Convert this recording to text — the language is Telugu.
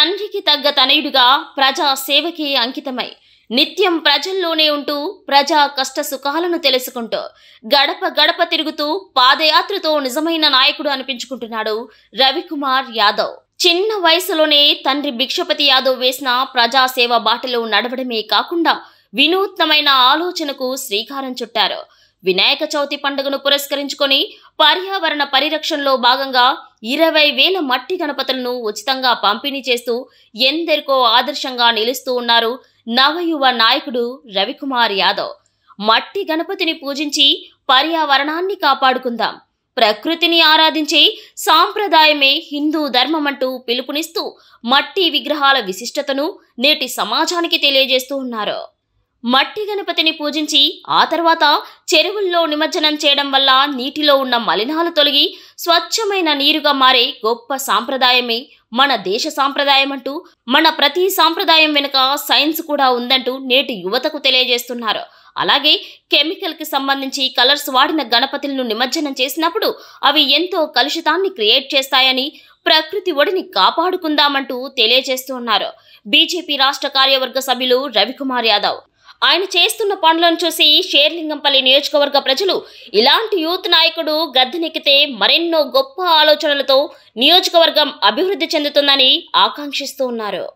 తండ్రికి తగ్గ తనయుడుగా ప్రజా సేవకి అంకితమై నిత్యం ప్రజల్లోనే ఉంటూ ప్రజా కష్ట సుఖాలను తెలుసుకుంటూ గడప గడప తిరుగుతూ పాదయాత్రతో నిజమైన నాయకుడు అనిపించుకుంటున్నాడు రవికుమార్ యాదవ్ చిన్న వయసులోనే తండ్రి భిక్షపతి యాదవ్ వేసిన ప్రజాసేవ బాటలో నడవడమే కాకుండా వినూత్నమైన ఆలోచనకు శ్రీకారం చుట్టారు వినాయక చవితి పండుగను పురస్కరించుకొని పర్యావరణ పరిరక్షణలో భాగంగా ఇరవై వేల మట్టి గణపతులను ఉచితంగా పంపిణీ చేస్తూ ఎందరికో ఆదర్శంగా నిలుస్తూ ఉన్నారు నవయువ నాయకుడు రవికుమార్ యాదవ్ మట్టి గణపతిని పూజించి పర్యావరణాన్ని కాపాడుకుందాం ప్రకృతిని ఆరాధించి సాంప్రదాయమే హిందూ ధర్మమంటూ పిలుపునిస్తూ మట్టి విగ్రహాల విశిష్టతను నేటి సమాజానికి తెలియజేస్తూ ఉన్నారు మట్టి గణపతిని పూజించి ఆ తర్వాత చెరువుల్లో నిమజ్జనం చేయడం వల్ల నీటిలో ఉన్న మలినాలు తొలగి స్వచ్ఛమైన నీరుగా మారే గొప్ప సాంప్రదాయమే మన దేశ సాంప్రదాయం అంటూ మన ప్రతి సాంప్రదాయం వెనుక సైన్స్ కూడా ఉందంటూ నేటి యువతకు తెలియజేస్తున్నారు అలాగే కెమికల్కి సంబంధించి కలర్స్ వాడిన గణపతులను నిమజ్జనం చేసినప్పుడు అవి ఎంతో కలుషితాన్ని క్రియేట్ చేస్తాయని ప్రకృతి ఒడిని కాపాడుకుందామంటూ తెలియజేస్తున్నారు బీజేపీ రాష్ట్ర కార్యవర్గ సభ్యులు రవికుమార్ యాదవ్ ఆయన చేస్తున్న పనులను చూసి షేర్లింగంపల్లి నియోజకవర్గ ప్రజలు ఇలాంటి యూత్ నాయకుడు గద్దెనెక్కితే మరెన్నో గొప్ప ఆలోచనలతో నియోజకవర్గం అభివృద్ధి చెందుతుందని ఆకాంక్షిస్తూ ఉన్నారు